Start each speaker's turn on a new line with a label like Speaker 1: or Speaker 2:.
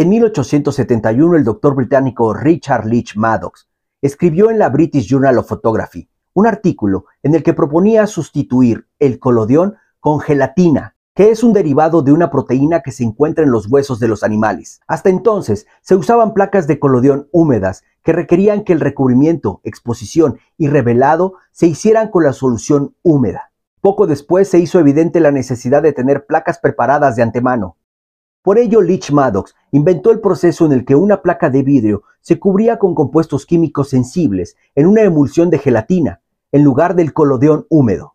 Speaker 1: En 1871, el doctor británico Richard Leach Maddox escribió en la British Journal of Photography un artículo en el que proponía sustituir el colodión con gelatina, que es un derivado de una proteína que se encuentra en los huesos de los animales. Hasta entonces se usaban placas de colodión húmedas que requerían que el recubrimiento, exposición y revelado se hicieran con la solución húmeda. Poco después se hizo evidente la necesidad de tener placas preparadas de antemano. Por ello, Leach Maddox inventó el proceso en el que una placa de vidrio se cubría con compuestos químicos sensibles en una emulsión de gelatina, en lugar del colodeón húmedo.